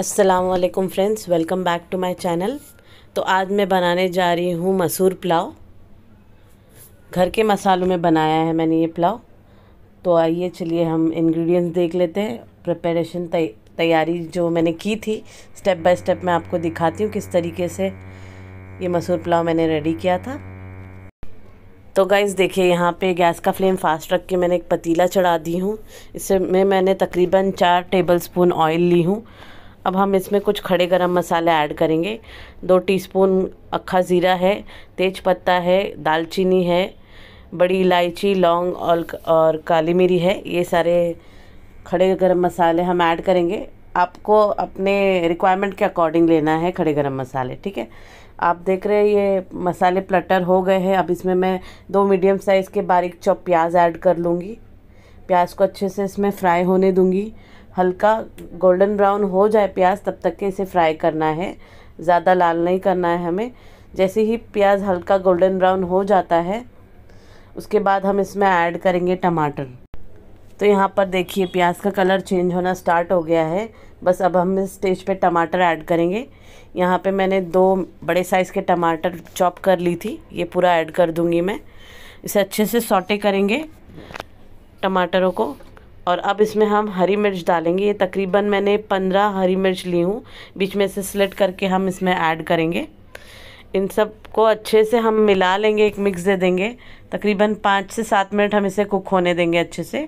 Aslam friends welcome back to my channel तो आज मैं बनाने जा रही हूँ मसूर पुलाव घर के मसालों में बनाया है मैंने ये पुलाव तो आइए चलिए हम इंग्रेडिएंट्स देख लेते हैं प्रिपरेशन तैयारी जो मैंने की थी स्टेप बाय स्टेप मैं आपको दिखाती हूँ किस तरीके से ये मसूर पुलाव मैंने रेडी किया था तो गाइज़ देखिए यहाँ पे गैस का फ्लेम फास्ट रख के मैंने एक पतीला चढ़ा दी हूँ इससे मैं मैंने तकरीबन चार टेबल स्पून ऑयल ली हूँ अब हम इसमें कुछ खड़े गरम मसाले ऐड करेंगे दो टीस्पून अक्खा ज़ीरा है तेज पत्ता है दालचीनी है बड़ी इलायची लौंग और और काली मिरी है ये सारे खड़े गरम मसाले हम ऐड करेंगे आपको अपने रिक्वायरमेंट के अकॉर्डिंग लेना है खड़े गरम मसाले ठीक है आप देख रहे हैं ये मसाले प्लटर हो गए हैं अब इसमें मैं दो मीडियम साइज़ के बारीक चौप प्याज ऐड कर लूँगी प्याज को अच्छे से इसमें फ्राई होने दूँगी हल्का गोल्डन ब्राउन हो जाए प्याज तब तक के इसे फ्राई करना है ज़्यादा लाल नहीं करना है हमें जैसे ही प्याज हल्का गोल्डन ब्राउन हो जाता है उसके बाद हम इसमें ऐड करेंगे टमाटर तो यहाँ पर देखिए प्याज का कलर चेंज होना स्टार्ट हो गया है बस अब हम इस स्टेज पे टमाटर ऐड करेंगे यहाँ पे मैंने दो बड़े साइज़ के टमाटर चॉप कर ली थी ये पूरा ऐड कर दूँगी मैं इसे अच्छे से सॉटे करेंगे टमाटरों को और अब इसमें हम हरी मिर्च डालेंगे ये तकरीबन मैंने पंद्रह हरी मिर्च ली हूँ बीच में से स्लिट करके हम इसमें ऐड करेंगे इन सब को अच्छे से हम मिला लेंगे एक मिक्स दे देंगे तकरीबन पाँच से सात मिनट हम इसे कुक होने देंगे अच्छे से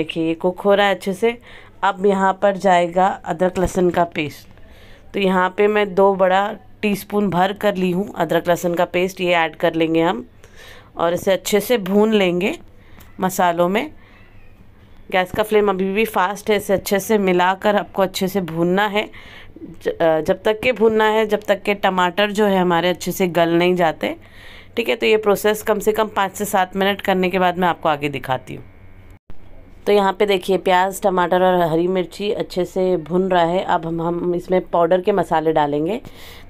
देखिए ये कुक हो रहा है अच्छे से अब यहाँ पर जाएगा अदरक लहसुन का पेस्ट तो यहाँ पे मैं दो बड़ा टीस्पून भर कर ली हूँ अदरक लहसुन का पेस्ट ये ऐड कर लेंगे हम और इसे अच्छे से भून लेंगे मसालों में गैस का फ्लेम अभी भी फास्ट है इसे अच्छे से मिलाकर आपको अच्छे से भूनना है जब तक के भूनना है जब तक के टमाटर जो है हमारे अच्छे से गल नहीं जाते ठीक है तो ये प्रोसेस कम से कम पाँच से सात मिनट करने के बाद मैं आपको आगे दिखाती हूँ तो यहाँ पे देखिए प्याज टमाटर और हरी मिर्ची अच्छे से भुन रहा है अब हम हम इसमें पाउडर के मसाले डालेंगे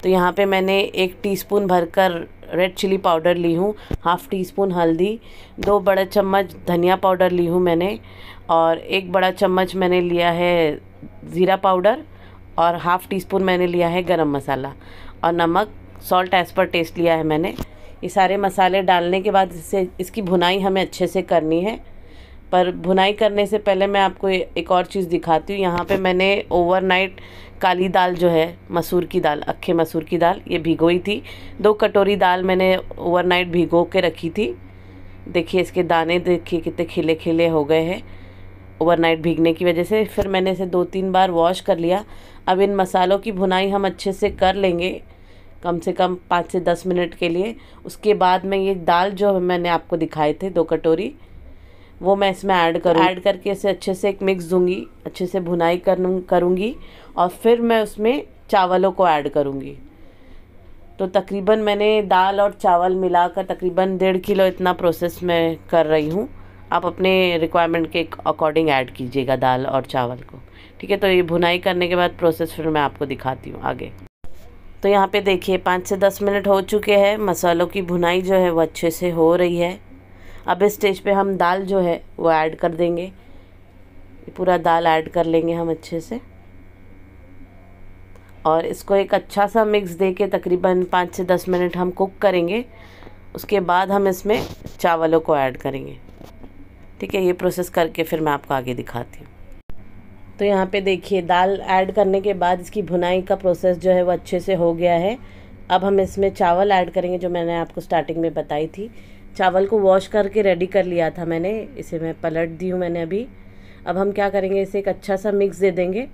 तो यहाँ पे मैंने एक टीस्पून भरकर रेड चिली पाउडर ली हूँ हाफ़ टी स्पून हल्दी दो बड़ा चम्मच धनिया पाउडर ली हूँ मैंने और एक बड़ा चम्मच मैंने लिया है ज़ीरा पाउडर और हाफ़ टी स्पून मैंने लिया है गरम मसाला और नमक सॉल्ट एज़ पर टेस्ट लिया है मैंने ये सारे मसाले डालने के बाद इससे इसकी भुनाई हमें अच्छे से करनी है पर भुनाई करने से पहले मैं आपको एक और चीज़ दिखाती हूँ यहाँ पे मैंने ओवरनाइट काली दाल जो है मसूर की दाल अखे मसूर की दाल ये भिगोई थी दो कटोरी दाल मैंने ओवरनाइट भिगो के रखी थी देखिए इसके दाने देखिए कितने खिले खिले हो गए हैं ओवरनाइट भीगने की वजह से फिर मैंने इसे दो तीन बार वॉश कर लिया अब इन मसालों की भुनाई हम अच्छे से कर लेंगे कम से कम पाँच से दस मिनट के लिए उसके बाद में ये दाल जो मैंने आपको दिखाए थे दो कटोरी वो मैं इसमें ऐड करूँ ऐड करके इसे अच्छे से एक मिक्स दूंगी अच्छे से भुनाई करूँ करूँगी और फिर मैं उसमें चावलों को ऐड करूँगी तो तकरीबन मैंने दाल और चावल मिलाकर तकरीबन डेढ़ किलो इतना प्रोसेस मैं कर रही हूँ आप अपने रिक्वायरमेंट के अकॉर्डिंग ऐड कीजिएगा दाल और चावल को ठीक है तो ये भुनाई करने के बाद प्रोसेस फिर मैं आपको दिखाती हूँ आगे तो यहाँ पे देखिए पाँच से दस मिनट हो चुके हैं मसालों की भुनाई जो है वो अच्छे से हो रही है अब इस स्टेज पे हम दाल जो है वो ऐड कर देंगे पूरा दाल ऐड कर लेंगे हम अच्छे से और इसको एक अच्छा सा मिक्स दे के तकरीबन पाँच से दस मिनट हम कुक करेंगे उसके बाद हम इसमें चावलों को ऐड करेंगे ठीक है ये प्रोसेस करके फिर मैं आपको आगे दिखाती हूँ तो यहाँ पे देखिए दाल ऐड करने के बाद इसकी भुनाई का प्रोसेस जो है वो अच्छे से हो गया है अब हम इसमें चावल ऐड करेंगे जो मैंने आपको स्टार्टिंग में बताई थी चावल को वॉश करके रेडी कर लिया था मैंने इसे मैं पलट दी हूँ मैंने अभी अब हम क्या करेंगे इसे एक अच्छा सा मिक्स दे देंगे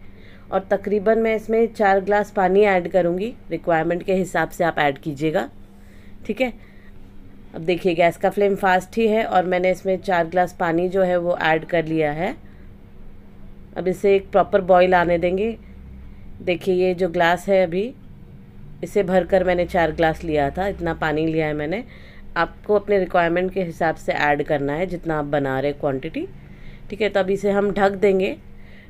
और तकरीबन मैं इसमें चार ग्लास पानी ऐड करूँगी रिक्वायरमेंट के हिसाब से आप ऐड कीजिएगा ठीक है अब देखिए गैस का फ्लेम फास्ट ही है और मैंने इसमें चार ग्लास पानी जो है वो ऐड कर लिया है अब इसे एक प्रॉपर बॉईल आने देंगे देखिए ये जो ग्लास है अभी इसे भर कर मैंने चार ग्लास लिया था इतना पानी लिया है मैंने आपको अपने रिक्वायरमेंट के हिसाब से ऐड करना है जितना आप बना रहे क्वांटिटी ठीक है तो अब इसे हम ढक देंगे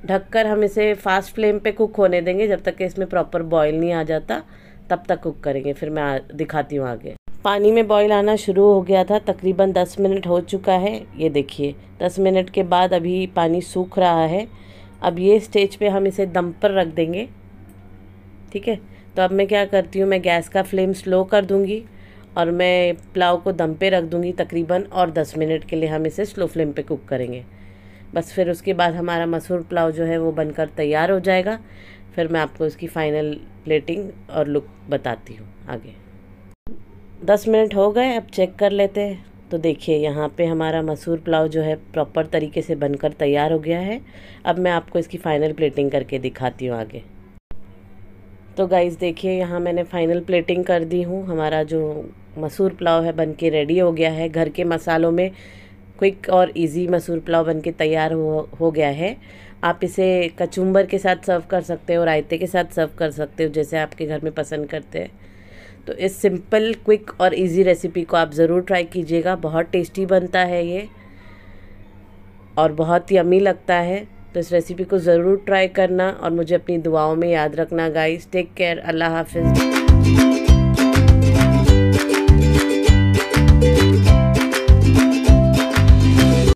ढक कर हम इसे फास्ट फ्लेम पे कुक होने देंगे जब तक कि इसमें प्रॉपर बॉयल नहीं आ जाता तब तक कुक करेंगे फिर मैं दिखाती हूँ आगे पानी में बॉईल आना शुरू हो गया था तकरीबन दस मिनट हो चुका है ये देखिए दस मिनट के बाद अभी पानी सूख रहा है अब ये स्टेज पे हम इसे दम पर रख देंगे ठीक है तो अब मैं क्या करती हूँ मैं गैस का फ्लेम स्लो कर दूँगी और मैं पुलाव को दम पे रख दूंगी तकरीबन और दस मिनट के लिए हम इसे स्लो फ्लेम पे कुक करेंगे बस फिर उसके बाद हमारा मसूर पुलाव जो है वो बनकर तैयार हो जाएगा फिर मैं आपको इसकी फ़ाइनल प्लेटिंग और लुक बताती हूँ आगे दस मिनट हो गए अब चेक कर लेते हैं तो देखिए यहाँ पे हमारा मसूर पुलाव जो है प्रॉपर तरीके से बनकर तैयार हो गया है अब मैं आपको इसकी फ़ाइनल प्लेटिंग करके दिखाती हूँ आगे तो गाइस देखिए यहाँ मैंने फाइनल प्लेटिंग कर दी हूँ हमारा जो मसूर पुलाव है बन के रेडी हो गया है घर के मसालों में क्विक और इजी मसूर पुलाव बन के तैयार हो हो गया है आप इसे कचुम्बर के साथ सर्व कर सकते हो रायते के साथ सर्व कर सकते हो जैसे आपके घर में पसंद करते हैं तो इस सिंपल क्विक और इजी रेसिपी को आप ज़रूर ट्राई कीजिएगा बहुत टेस्टी बनता है ये और बहुत ही अमी लगता है इस रेसिपी को ज़रूर ट्राई करना और मुझे अपनी दुआओं में याद रखना गाइस टेक केयर अल्लाह हाफिज़